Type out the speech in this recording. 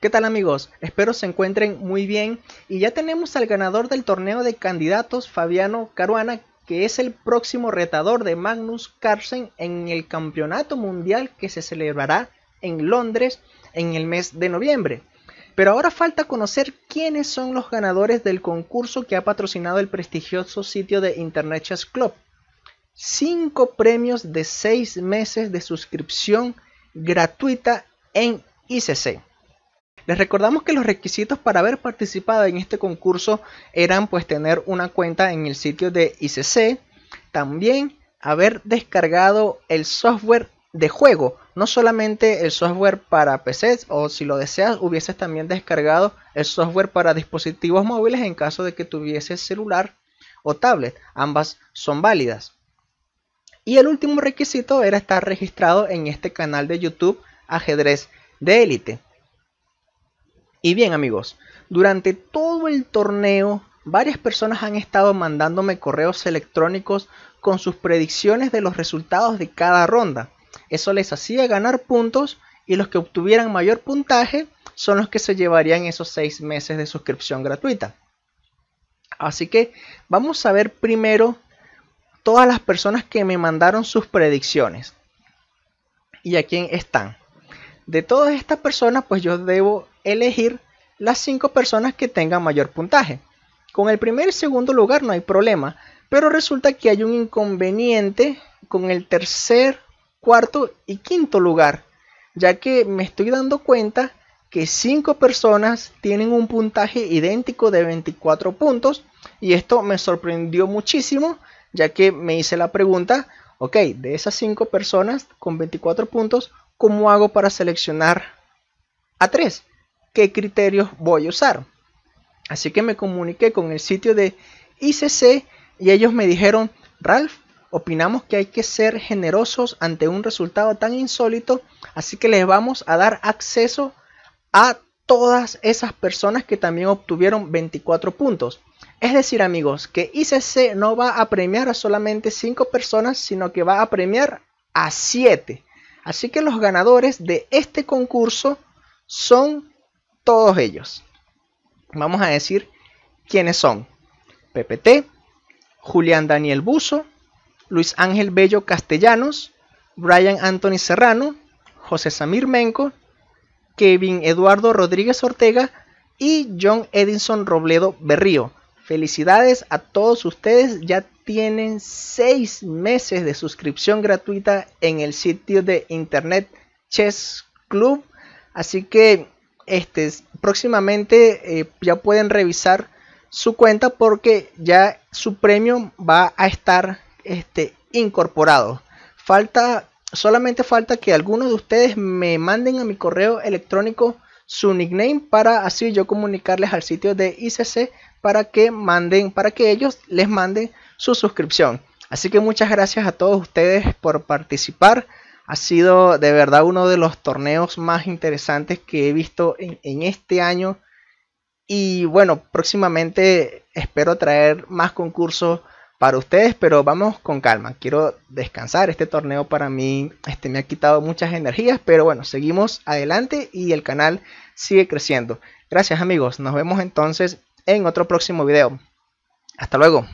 ¿Qué tal amigos? Espero se encuentren muy bien y ya tenemos al ganador del torneo de candidatos, Fabiano Caruana, que es el próximo retador de Magnus Carlsen en el Campeonato Mundial que se celebrará en Londres en el mes de noviembre. Pero ahora falta conocer quiénes son los ganadores del concurso que ha patrocinado el prestigioso sitio de Internet Chess Club. Cinco premios de seis meses de suscripción gratuita en ICC. Les recordamos que los requisitos para haber participado en este concurso eran pues tener una cuenta en el sitio de ICC, también haber descargado el software de juego, no solamente el software para PCs o si lo deseas hubieses también descargado el software para dispositivos móviles en caso de que tuvieses celular o tablet, ambas son válidas. Y el último requisito era estar registrado en este canal de YouTube Ajedrez de Élite. Y bien amigos, durante todo el torneo varias personas han estado mandándome correos electrónicos con sus predicciones de los resultados de cada ronda. Eso les hacía ganar puntos y los que obtuvieran mayor puntaje son los que se llevarían esos seis meses de suscripción gratuita. Así que vamos a ver primero todas las personas que me mandaron sus predicciones. Y a quién están. De todas estas personas, pues yo debo elegir las cinco personas que tengan mayor puntaje. Con el primer y segundo lugar no hay problema, pero resulta que hay un inconveniente con el tercer, cuarto y quinto lugar, ya que me estoy dando cuenta que cinco personas tienen un puntaje idéntico de 24 puntos y esto me sorprendió muchísimo, ya que me hice la pregunta, ok, de esas cinco personas con 24 puntos, ¿cómo hago para seleccionar a tres? ¿Qué criterios voy a usar? Así que me comuniqué con el sitio de ICC y ellos me dijeron, Ralph, opinamos que hay que ser generosos ante un resultado tan insólito, así que les vamos a dar acceso a todas esas personas que también obtuvieron 24 puntos. Es decir, amigos, que ICC no va a premiar a solamente 5 personas, sino que va a premiar a 7. Así que los ganadores de este concurso son todos ellos. Vamos a decir quiénes son. PPT, Julián Daniel Buzo, Luis Ángel Bello Castellanos, Brian Anthony Serrano, José Samir Menco, Kevin Eduardo Rodríguez Ortega y John Edison Robledo Berrío. Felicidades a todos ustedes, ya tienen seis meses de suscripción gratuita en el sitio de internet Chess Club. Así que este, próximamente eh, ya pueden revisar su cuenta porque ya su premio va a estar este, incorporado. Falta, solamente falta que algunos de ustedes me manden a mi correo electrónico su nickname para así yo comunicarles al sitio de ICC para que manden, para que ellos les manden su suscripción. Así que muchas gracias a todos ustedes por participar. Ha sido de verdad uno de los torneos más interesantes que he visto en, este año. Y bueno, próximamente espero traer más concursos para ustedes, pero vamos con calma. Quiero descansar. Este torneo para mí este, me ha quitado muchas energías, pero bueno, seguimos adelante y el canal sigue creciendo. Gracias amigos, nos vemos entonces en otro próximo video. Hasta luego.